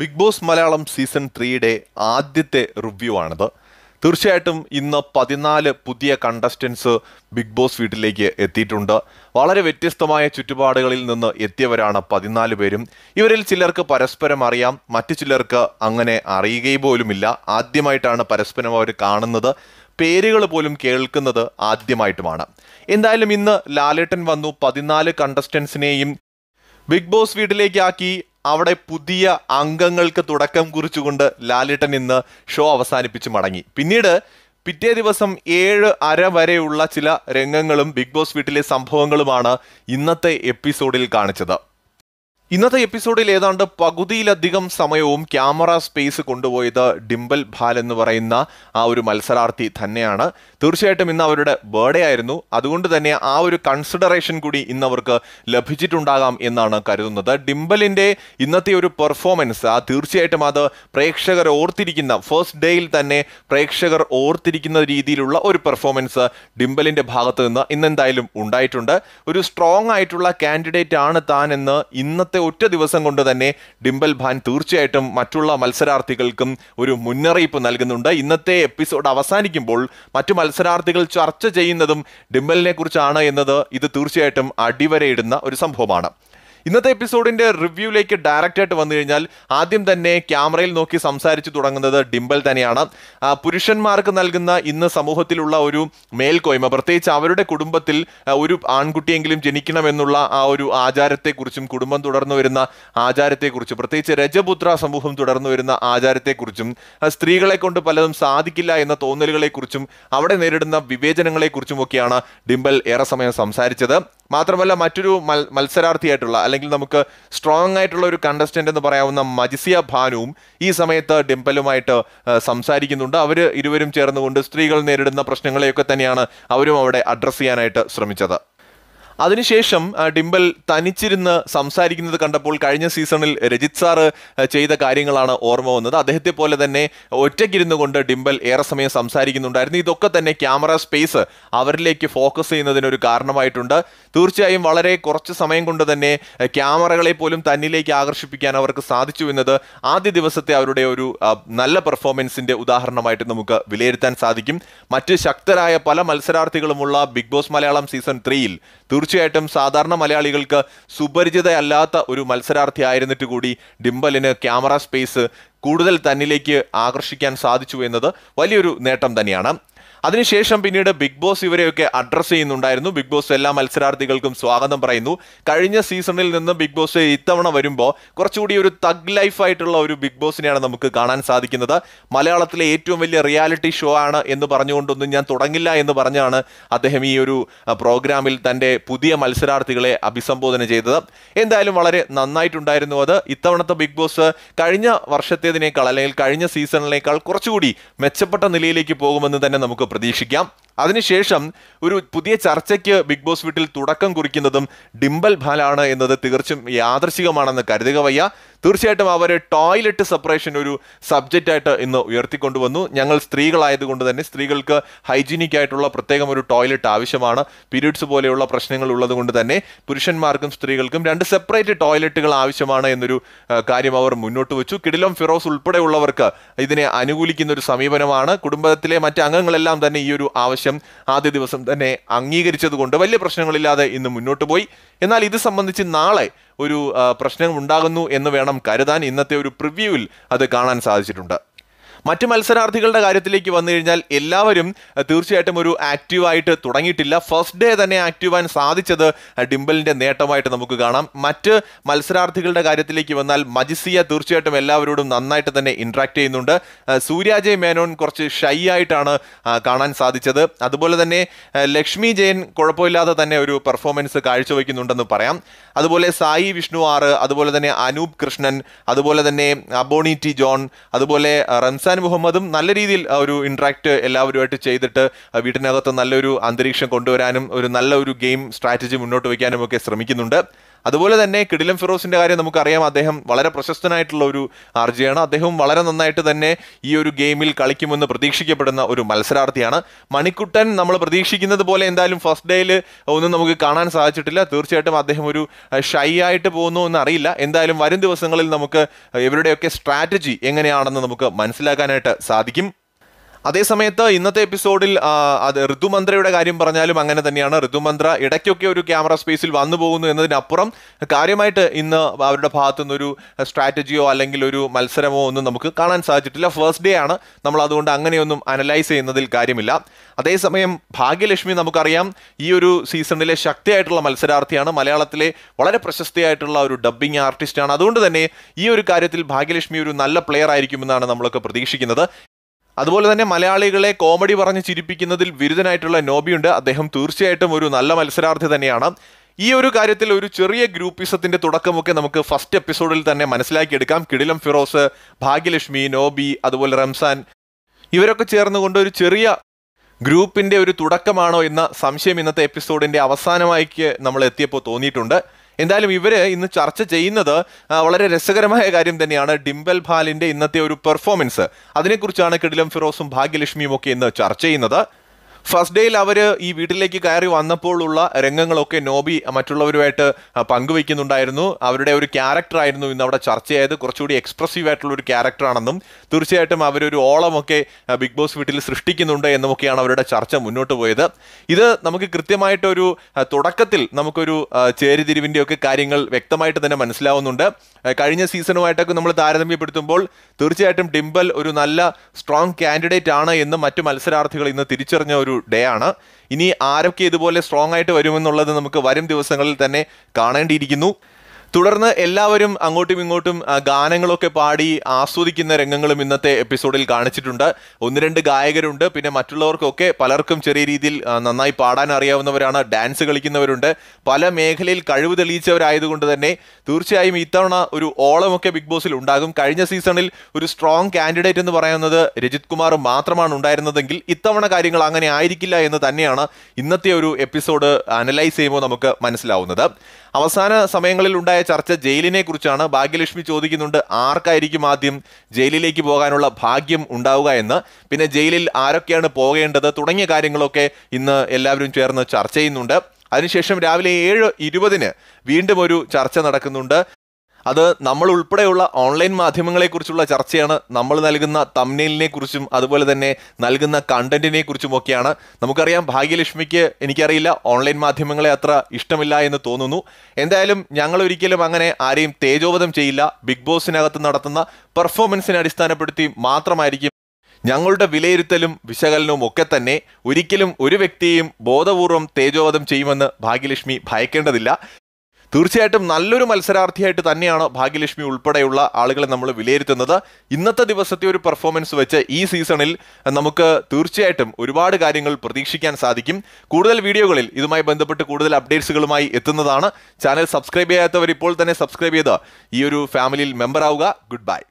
big Boss Malayalam season ത്രീയുടെ ആദ്യത്തെ review ആണിത് തീർച്ചയായിട്ടും ഇന്ന് പതിനാല് പുതിയ കണ്ടസ്റ്റൻസ് ബിഗ് ബോസ് വീട്ടിലേക്ക് എത്തിയിട്ടുണ്ട് വളരെ വ്യത്യസ്തമായ ചുറ്റുപാടുകളിൽ നിന്ന് എത്തിയവരാണ് പതിനാല് പേരും ഇവരിൽ ചിലർക്ക് പരസ്പരം അറിയാം മറ്റു ചിലർക്ക് അങ്ങനെ അറിയുകയും പോലുമില്ല ആദ്യമായിട്ടാണ് പരസ്പരം അവർ കാണുന്നത് പേരുകൾ പോലും കേൾക്കുന്നത് ആദ്യമായിട്ടുമാണ് എന്തായാലും ഇന്ന് ലാലേട്ടൻ വന്നു പതിനാല് കണ്ടസ്റ്റൻസിനെയും ബിഗ് ബോസ് വീട്ടിലേക്കാക്കി അവിടെ പുതിയ അംഗങ്ങൾക്ക് തുടക്കം കുറിച്ചുകൊണ്ട് ലാലേട്ടൻ ഇന്ന് ഷോ അവസാനിപ്പിച്ച് മടങ്ങി പിന്നീട് പിറ്റേ ദിവസം ഏഴ് അര വരെയുള്ള ചില രംഗങ്ങളും ബിഗ് ബോസ് വീട്ടിലെ സംഭവങ്ങളുമാണ് ഇന്നത്തെ എപ്പിസോഡിൽ കാണിച്ചത് ഇന്നത്തെ എപ്പിസോഡിൽ ഏതാണ്ട് പകുതിയിലധികം സമയവും ക്യാമറ സ്പേസ് കൊണ്ടുപോയത് ഡിംബൽ ഭാൽ എന്ന് പറയുന്ന ആ ഒരു മത്സരാർത്ഥി തന്നെയാണ് തീർച്ചയായിട്ടും ഇന്ന് അവരുടെ ബേർഡേ ആയിരുന്നു അതുകൊണ്ട് തന്നെ ആ ഒരു കൺസിഡറേഷൻ കൂടി ഇന്ന് അവർക്ക് ലഭിച്ചിട്ടുണ്ടാകാം എന്നാണ് കരുതുന്നത് ഡിംബലിൻ്റെ ഇന്നത്തെ ഒരു പെർഫോമൻസ് ആ തീർച്ചയായിട്ടും അത് പ്രേക്ഷകർ ഓർത്തിരിക്കുന്ന ഫസ്റ്റ് ഡേയിൽ തന്നെ പ്രേക്ഷകർ ഓർത്തിരിക്കുന്ന രീതിയിലുള്ള ഒരു പെർഫോമൻസ് ഡിംബലിൻ്റെ ഭാഗത്ത് നിന്ന് ഇന്നെന്തായാലും ഉണ്ടായിട്ടുണ്ട് ഒരു സ്ട്രോങ് ആയിട്ടുള്ള കാൻഡിഡേറ്റ് ആണ് താൻ എന്ന് ഇന്നത്തെ ഒറ്റ ദിവസം കൊണ്ട് തന്നെ ഡിംബൽ ഭാൻ തീർച്ചയായിട്ടും മറ്റുള്ള മത്സരാർത്ഥികൾക്കും ഒരു മുന്നറിയിപ്പ് നൽകുന്നുണ്ട് ഇന്നത്തെ എപ്പിസോഡ് അവസാനിക്കുമ്പോൾ മറ്റു മത്സരാർത്ഥികൾ ചർച്ച ചെയ്യുന്നതും ഡിംബലിനെ കുറിച്ചാണ് എന്നത് ഇത് തീർച്ചയായിട്ടും അടിവരയിടുന്ന ഒരു സംഭവമാണ് ഇന്നത്തെ എപ്പിസോഡിന്റെ റിവ്യൂയിലേക്ക് ഡയറക്റ്റ് ആയിട്ട് വന്നു കഴിഞ്ഞാൽ ആദ്യം തന്നെ ക്യാമറയിൽ നോക്കി സംസാരിച്ചു തുടങ്ങുന്നത് ഡിംബൽ തന്നെയാണ് പുരുഷന്മാർക്ക് നൽകുന്ന ഇന്ന് സമൂഹത്തിലുള്ള ഒരു മേൽക്കോയ്മ പ്രത്യേകിച്ച് അവരുടെ കുടുംബത്തിൽ ഒരു ആൺകുട്ടിയെങ്കിലും ജനിക്കണമെന്നുള്ള ആ ഒരു ആചാരത്തെക്കുറിച്ചും കുടുംബം തുടർന്നു വരുന്ന ആചാരത്തെക്കുറിച്ചും പ്രത്യേകിച്ച് രജപുത്ര സമൂഹം തുടർന്നു വരുന്ന ആചാരത്തെക്കുറിച്ചും സ്ത്രീകളെ കൊണ്ട് പലതും സാധിക്കില്ല എന്ന തോന്നലുകളെക്കുറിച്ചും അവിടെ നേരിടുന്ന വിവേചനങ്ങളെക്കുറിച്ചും ഒക്കെയാണ് ഡിംബൽ ഏറെ സമയം സംസാരിച്ചത് മാത്രമല്ല മറ്റൊരു മത്സരാർത്ഥിയായിട്ടുള്ള അല്ലെങ്കിൽ നമുക്ക് സ്ട്രോങ് ആയിട്ടുള്ള ഒരു കണ്ടസ്റ്റന്റ് എന്ന് പറയാവുന്ന മജിസിയ ഭാനുവും ഈ സമയത്ത് ഡിംപലുമായിട്ട് സംസാരിക്കുന്നുണ്ട് അവർ ഇരുവരും ചേർന്നുകൊണ്ട് സ്ത്രീകൾ നേരിടുന്ന പ്രശ്നങ്ങളെയൊക്കെ തന്നെയാണ് അവരും അവിടെ അഡ്രസ്സ് ചെയ്യാനായിട്ട് ശ്രമിച്ചത് അതിനുശേഷം ഡിംബൽ തനിച്ചിരുന്ന് സംസാരിക്കുന്നത് കണ്ടപ്പോൾ കഴിഞ്ഞ സീസണിൽ രജിത് സാറ് ചെയ്ത കാര്യങ്ങളാണ് ഓർമ്മ വന്നത് അദ്ദേഹത്തെ പോലെ തന്നെ ഒറ്റയ്ക്കിരുന്നു കൊണ്ട് ഡിംബൽ ഏറെ സമയം സംസാരിക്കുന്നുണ്ടായിരുന്നു ഇതൊക്കെ തന്നെ ക്യാമറ സ്പേസ് അവരിലേക്ക് ഫോക്കസ് ചെയ്യുന്നതിനൊരു കാരണമായിട്ടുണ്ട് തീർച്ചയായും വളരെ കുറച്ച് സമയം കൊണ്ട് തന്നെ ക്യാമറകളെ പോലും തന്നിലേക്ക് ആകർഷിപ്പിക്കാൻ അവർക്ക് സാധിച്ചു എന്നത് ആദ്യ ദിവസത്തെ അവരുടെ ഒരു നല്ല പെർഫോമൻസിന്റെ ഉദാഹരണമായിട്ട് നമുക്ക് വിലയിരുത്താൻ സാധിക്കും മറ്റ് ശക്തരായ പല മത്സരാർത്ഥികളുമുള്ള ബിഗ് ബോസ് മലയാളം സീസൺ ത്രീയിൽ തീർച്ചയായും തീർച്ചയായിട്ടും സാധാരണ മലയാളികൾക്ക് സുപരിചിതയല്ലാത്ത ഒരു മത്സരാർത്ഥിയായിരുന്നിട്ട് കൂടി ഡിംബലിന് ക്യാമറ സ്പേസ് കൂടുതൽ തന്നിലേക്ക് ആകർഷിക്കാൻ സാധിച്ചു എന്നത് വലിയൊരു നേട്ടം തന്നെയാണ് അതിനുശേഷം പിന്നീട് ബിഗ് ബോസ് ഇവരെയൊക്കെ അഡ്രസ്സ് ചെയ്യുന്നുണ്ടായിരുന്നു ബിഗ് ബോസ് എല്ലാ മത്സരാർത്ഥികൾക്കും സ്വാഗതം പറയുന്നു കഴിഞ്ഞ സീസണിൽ നിന്ന് ബിഗ് ബോസ് ഇത്തവണ വരുമ്പോൾ കുറച്ചുകൂടി ഒരു തഗ് ലൈഫായിട്ടുള്ള ഒരു ബിഗ് ബോസിനെയാണ് നമുക്ക് കാണാൻ സാധിക്കുന്നത് മലയാളത്തിലെ ഏറ്റവും വലിയ റിയാലിറ്റി ഷോ ആണ് എന്ന് പറഞ്ഞുകൊണ്ടൊന്നും ഞാൻ തുടങ്ങില്ല എന്ന് പറഞ്ഞാണ് അദ്ദേഹം ഈ ഒരു പ്രോഗ്രാമിൽ തൻ്റെ പുതിയ മത്സരാർത്ഥികളെ അഭിസംബോധന ചെയ്തത് എന്തായാലും വളരെ നന്നായിട്ടുണ്ടായിരുന്നു അത് ഇത്തവണത്തെ ബിഗ് ബോസ് കഴിഞ്ഞ വർഷത്തേതിനേക്കാൾ അല്ലെങ്കിൽ കഴിഞ്ഞ സീസണിനേക്കാൾ കുറച്ചുകൂടി മെച്ചപ്പെട്ട നിലയിലേക്ക് പോകുമെന്ന് തന്നെ നമുക്ക് പ്രതീക്ഷിക്കാം അതിനുശേഷം ഒരു പുതിയ ചർച്ചയ്ക്ക് ബിഗ് ബോസ് വീട്ടിൽ തുടക്കം കുറിക്കുന്നതും ഡിംബൽ ഭാലാണ് എന്നത് തീർച്ചയായും യാദർശികമാണെന്ന് കരുതുക വയ്യ തീർച്ചയായിട്ടും അവർ ടോയ്ലറ്റ് സെപ്പറേഷൻ ഒരു സബ്ജക്റ്റായിട്ട് ഇന്ന് ഉയർത്തിക്കൊണ്ടുവന്നു ഞങ്ങൾ സ്ത്രീകളായതുകൊണ്ട് തന്നെ സ്ത്രീകൾക്ക് ഹൈജീനിക് ആയിട്ടുള്ള പ്രത്യേകം ഒരു ടോയ്ലറ്റ് ആവശ്യമാണ് പീരീഡ്സ് പോലെയുള്ള പ്രശ്നങ്ങൾ ഉള്ളതുകൊണ്ട് തന്നെ പുരുഷന്മാർക്കും സ്ത്രീകൾക്കും രണ്ട് സെപ്പറേറ്റ് ടോയ്ലറ്റുകൾ ആവശ്യമാണ് എന്നൊരു കാര്യം അവർ മുന്നോട്ട് വെച്ചു കിടിലം ഫിറോസ് ഉൾപ്പെടെയുള്ളവർക്ക് ഇതിനെ അനുകൂലിക്കുന്ന ഒരു സമീപനമാണ് കുടുംബത്തിലെ മറ്റ് അംഗങ്ങളെല്ലാം തന്നെ ഈ ഒരു ആവശ്യം നിർദ്ദേശം ആദ്യ ദിവസം തന്നെ അംഗീകരിച്ചതുകൊണ്ട് വലിയ പ്രശ്നങ്ങളില്ലാതെ ഇന്ന് മുന്നോട്ട് പോയി എന്നാൽ ഇത് സംബന്ധിച്ച് നാളെ ഒരു പ്രശ്നം ഉണ്ടാകുന്നു എന്ന് വേണം കരുതാൻ ഇന്നത്തെ ഒരു പ്രിവ്യൂവിൽ അത് കാണാൻ സാധിച്ചിട്ടുണ്ട് മറ്റ് മത്സരാർത്ഥികളുടെ കാര്യത്തിലേക്ക് വന്നു കഴിഞ്ഞാൽ എല്ലാവരും തീർച്ചയായിട്ടും ഒരു ആക്റ്റീവായിട്ട് തുടങ്ങിയിട്ടില്ല ഫസ്റ്റ് ഡേ തന്നെ ആക്റ്റീവാൻ സാധിച്ചത് ഡിംബലിൻ്റെ നേട്ടമായിട്ട് നമുക്ക് കാണാം മറ്റ് മത്സരാർത്ഥികളുടെ കാര്യത്തിലേക്ക് വന്നാൽ മജിസിയ തീർച്ചയായിട്ടും എല്ലാവരോടും നന്നായിട്ട് തന്നെ ഇൻട്രാക്ട് ചെയ്യുന്നുണ്ട് സൂര്യാജയ് മേനോൻ കുറച്ച് ഷൈ ആയിട്ടാണ് കാണാൻ സാധിച്ചത് അതുപോലെ തന്നെ ലക്ഷ്മി ജയൻ കുഴപ്പമില്ലാതെ തന്നെ ഒരു പെർഫോമൻസ് കാഴ്ചവെക്കുന്നുണ്ടെന്ന് പറയാം അതുപോലെ സായി വിഷ്ണു ആറ് അതുപോലെ തന്നെ അനൂപ് കൃഷ്ണൻ അതുപോലെ തന്നെ അബോണി ടി ജോൺ അതുപോലെ റംസ ഹസാൻ മുഹമ്മദും നല്ല രീതിയിൽ ഒരു ഇൻട്രാക്ട് എല്ലാവരുമായിട്ട് ചെയ്തിട്ട് വീട്ടിനകത്ത് നല്ലൊരു അന്തരീക്ഷം കൊണ്ടുവരാനും ഒരു നല്ല ഒരു ഗെയിം സ്ട്രാറ്റജി മുന്നോട്ട് വയ്ക്കാനും ഒക്കെ ശ്രമിക്കുന്നുണ്ട് അതുപോലെ തന്നെ കിടിലം ഫിറോസിന്റെ കാര്യം നമുക്കറിയാം അദ്ദേഹം വളരെ പ്രശസ്തനായിട്ടുള്ള ഒരു ആർജിയാണ് അദ്ദേഹം വളരെ നന്നായിട്ട് തന്നെ ഈ ഒരു ഗെയിമിൽ കളിക്കുമെന്ന് പ്രതീക്ഷിക്കപ്പെടുന്ന ഒരു മത്സരാർത്ഥിയാണ് മണിക്കുട്ടൻ നമ്മൾ പ്രതീക്ഷിക്കുന്നത് പോലെ എന്തായാലും ഫസ്റ്റ് ഡേയിൽ ഒന്നും നമുക്ക് കാണാൻ സാധിച്ചിട്ടില്ല തീർച്ചയായിട്ടും അദ്ദേഹം ഒരു ഷൈ ആയിട്ട് പോകുന്നു എന്ന് അറിയില്ല എന്തായാലും വരും ദിവസങ്ങളിൽ നമുക്ക് ഇവരുടെയൊക്കെ സ്ട്രാറ്റജി എങ്ങനെയാണെന്ന് നമുക്ക് മനസ്സിലാക്കാം മനസ്സിലാക്കാനായിട്ട് സാധിക്കും അതേസമയത്ത് ഇന്നത്തെ എപ്പിസോഡിൽ അത് ഋതുമന്ത്രയുടെ കാര്യം പറഞ്ഞാലും അങ്ങനെ തന്നെയാണ് ഋതുമന്ത്ര ഇടയ്ക്കൊക്കെ ഒരു ക്യാമറ സ്പേസിൽ വന്നു പോകുന്നു എന്നതിനപ്പുറം കാര്യമായിട്ട് ഇന്ന് അവരുടെ ഭാഗത്തു നിന്നൊരു സ്ട്രാറ്റജിയോ അല്ലെങ്കിൽ ഒരു മത്സരമോ ഒന്നും നമുക്ക് കാണാൻ സാധിച്ചിട്ടില്ല ഫസ്റ്റ് ഡേ ആണ് നമ്മൾ അതുകൊണ്ട് അങ്ങനെയൊന്നും അനലൈസ് ചെയ്യുന്നതിൽ കാര്യമില്ല അതേസമയം ഭാഗ്യലക്ഷ്മി നമുക്കറിയാം ഈ ഒരു സീസണിലെ ശക്തിയായിട്ടുള്ള മത്സരാർത്ഥിയാണ് മലയാളത്തിലെ വളരെ പ്രശസ്തിയായിട്ടുള്ള ഒരു ഡബ്ബിംഗ് ആർട്ടിസ്റ്റാണ് അതുകൊണ്ട് തന്നെ ഈ ഒരു കാര്യത്തിൽ ഭാഗ്യലക്ഷ്മി ഒരു നല്ല പ്ലെയർ ആയിരിക്കുമെന്നാണ് നമ്മളൊക്കെ പ്രതീക്ഷിക്കുന്നത് അതുപോലെ തന്നെ മലയാളികളെ കോമഡി പറഞ്ഞ് ചിരിപ്പിക്കുന്നതിൽ ബിരുദനായിട്ടുള്ള നോബിയുണ്ട് അദ്ദേഹം തീർച്ചയായിട്ടും ഒരു നല്ല മത്സരാർത്ഥി തന്നെയാണ് ഈ ഒരു കാര്യത്തിൽ ഒരു ചെറിയ ഗ്രൂപ്പിസത്തിന്റെ തുടക്കമൊക്കെ നമുക്ക് ഫസ്റ്റ് എപ്പിസോഡിൽ തന്നെ മനസ്സിലാക്കിയെടുക്കാം കിടിലം ഫിറോസ് ഭാഗ്യലക്ഷ്മി നോബി അതുപോലെ റംസാൻ ഇവരൊക്കെ ചേർന്നുകൊണ്ട് ഒരു ചെറിയ ഗ്രൂപ്പിന്റെ ഒരു തുടക്കമാണോ എന്ന സംശയം ഇന്നത്തെ എപ്പിസോഡിന്റെ അവസാനമായിക്ക് നമ്മൾ എത്തിയപ്പോൾ തോന്നിയിട്ടുണ്ട് എന്തായാലും ഇവർ ഇന്ന് ചർച്ച ചെയ്യുന്നത് വളരെ രസകരമായ കാര്യം തന്നെയാണ് ഡിംബൽ ഭാലിന്റെ ഇന്നത്തെ ഒരു പെർഫോമൻസ് അതിനെക്കുറിച്ചാണ് കിടിലം ഫിറോസും ഭാഗ്യലക്ഷ്മിയും ഒക്കെ ഇന്ന് ചർച്ച ചെയ്യുന്നത് ഫസ്റ്റ് ഡേയിൽ അവർ ഈ വീട്ടിലേക്ക് കയറി വന്നപ്പോഴുള്ള രംഗങ്ങളൊക്കെ നോബി മറ്റുള്ളവരുമായിട്ട് പങ്കുവയ്ക്കുന്നുണ്ടായിരുന്നു അവരുടെ ഒരു ക്യാരക്ടറായിരുന്നു ഇന്ന് അവിടെ ചർച്ചയായത് കുറച്ചുകൂടി എക്സ്പ്രസീവ് ആയിട്ടുള്ള ഒരു ക്യാരക്ടറാണെന്നും തീർച്ചയായിട്ടും അവരൊരു ഓളമൊക്കെ ബിഗ് ബോസ് വീട്ടിൽ സൃഷ്ടിക്കുന്നുണ്ട് എന്നുമൊക്കെയാണ് അവരുടെ ചർച്ച മുന്നോട്ട് പോയത് ഇത് നമുക്ക് കൃത്യമായിട്ടൊരു തുടക്കത്തിൽ നമുക്കൊരു ചേരിതിരിവിൻ്റെയൊക്കെ കാര്യങ്ങൾ വ്യക്തമായിട്ട് തന്നെ മനസ്സിലാവുന്നുണ്ട് കഴിഞ്ഞ സീസണുമായിട്ടൊക്കെ നമ്മൾ താരതമ്യപ്പെടുത്തുമ്പോൾ തീർച്ചയായിട്ടും ഡിംബൽ ഒരു നല്ല സ്ട്രോങ് കാൻഡിഡേറ്റ് ആണ് എന്ന് മറ്റു മത്സരാർത്ഥികൾ ഇന്ന് തിരിച്ചറിഞ്ഞ ഒരു ഒരു ഡേ ആണ് ഇനി ആരൊക്കെ ഇതുപോലെ സ്ട്രോങ് ആയിട്ട് വരുമെന്നുള്ളത് നമുക്ക് വരും ദിവസങ്ങളിൽ തന്നെ കാണേണ്ടിയിരിക്കുന്നു തുടർന്ന് എല്ലാവരും അങ്ങോട്ടും ഇങ്ങോട്ടും ഗാനങ്ങളൊക്കെ പാടി ആസ്വദിക്കുന്ന രംഗങ്ങളും ഇന്നത്തെ എപ്പിസോഡിൽ കാണിച്ചിട്ടുണ്ട് ഒന്ന് രണ്ട് ഗായകരുണ്ട് പിന്നെ മറ്റുള്ളവർക്കൊക്കെ പലർക്കും ചെറിയ രീതിയിൽ നന്നായി പാടാൻ അറിയാവുന്നവരാണ് ഡാൻസ് കളിക്കുന്നവരുണ്ട് പല മേഖലയിൽ കഴിവ് തെളിയിച്ചവരായതുകൊണ്ട് തന്നെ തീർച്ചയായും ഇത്തവണ ഒരു ഓളമൊക്കെ ബിഗ് ബോസിൽ ഉണ്ടാകും കഴിഞ്ഞ സീസണിൽ ഒരു സ്ട്രോങ് കാൻഡിഡേറ്റ് എന്ന് പറയുന്നത് രജിത് കുമാർ മാത്രമാണ് ഉണ്ടായിരുന്നതെങ്കിൽ ഇത്തവണ കാര്യങ്ങൾ അങ്ങനെ ആയിരിക്കില്ല എന്ന് തന്നെയാണ് ഇന്നത്തെ ഒരു എപ്പിസോഡ് അനലൈസ് ചെയ്യുമ്പോൾ നമുക്ക് മനസ്സിലാവുന്നത് അവസാന സമയങ്ങളിൽ ഉണ്ടായ ചർച്ച ജയിലിനെ കുറിച്ചാണ് ഭാഗ്യലക്ഷ്മി ചോദിക്കുന്നുണ്ട് ആർക്കായിരിക്കും ആദ്യം ജയിലിലേക്ക് പോകാനുള്ള ഭാഗ്യം ഉണ്ടാവുക എന്ന് പിന്നെ ജയിലിൽ ആരൊക്കെയാണ് പോകേണ്ടത് തുടങ്ങിയ കാര്യങ്ങളൊക്കെ ഇന്ന് എല്ലാവരും ചേർന്ന് ചർച്ച ചെയ്യുന്നുണ്ട് അതിനുശേഷം രാവിലെ ഏഴ് ഇരുപതിന് വീണ്ടും ഒരു ചർച്ച നടക്കുന്നുണ്ട് അത് നമ്മൾ ഉൾപ്പെടെയുള്ള ഓൺലൈൻ മാധ്യമങ്ങളെക്കുറിച്ചുള്ള ചർച്ചയാണ് നമ്മൾ നൽകുന്ന തമ്നയിലിനെ കുറിച്ചും അതുപോലെ തന്നെ നൽകുന്ന കണ്ടന്റിനെ കുറിച്ചും ഒക്കെയാണ് നമുക്കറിയാം ഭാഗ്യലക്ഷ്മിക്ക് എനിക്കറിയില്ല ഓൺലൈൻ മാധ്യമങ്ങളെ അത്ര ഇഷ്ടമില്ല എന്ന് തോന്നുന്നു എന്തായാലും ഞങ്ങൾ ഒരിക്കലും അങ്ങനെ ആരെയും തേജോവധം ചെയ്യില്ല ബിഗ് ബോസിനകത്ത് നടത്തുന്ന പെർഫോമൻസിനെ അടിസ്ഥാനപ്പെടുത്തി മാത്രമായിരിക്കും ഞങ്ങളുടെ വിലയിരുത്തലും വിശകലനവും ഒക്കെ തന്നെ ഒരിക്കലും ഒരു വ്യക്തിയെയും ബോധപൂർവം തേജോവധം ചെയ്യുമെന്ന് ഭാഗ്യലക്ഷ്മി ഭയക്കേണ്ടതില്ല തീർച്ചയായിട്ടും നല്ലൊരു മത്സരാർത്ഥിയായിട്ട് തന്നെയാണ് ഭാഗ്യലക്ഷ്മി ഉൾപ്പെടെയുള്ള ആളുകളെ നമ്മൾ വിലയിരുത്തുന്നത് ഇന്നത്തെ ദിവസത്തെ ഒരു പെർഫോമൻസ് വെച്ച് ഈ സീസണിൽ നമുക്ക് തീർച്ചയായിട്ടും ഒരുപാട് കാര്യങ്ങൾ പ്രതീക്ഷിക്കാൻ സാധിക്കും കൂടുതൽ വീഡിയോകളിൽ ഇതുമായി ബന്ധപ്പെട്ട് കൂടുതൽ അപ്ഡേറ്റ്സുകളുമായി എത്തുന്നതാണ് ചാനൽ സബ്സ്ക്രൈബ് ചെയ്യാത്തവർ ഇപ്പോൾ തന്നെ സബ്സ്ക്രൈബ് ചെയ്ത് ഈ ഒരു ഫാമിലിയിൽ മെമ്പർ ആവുക ഗുഡ് ബൈ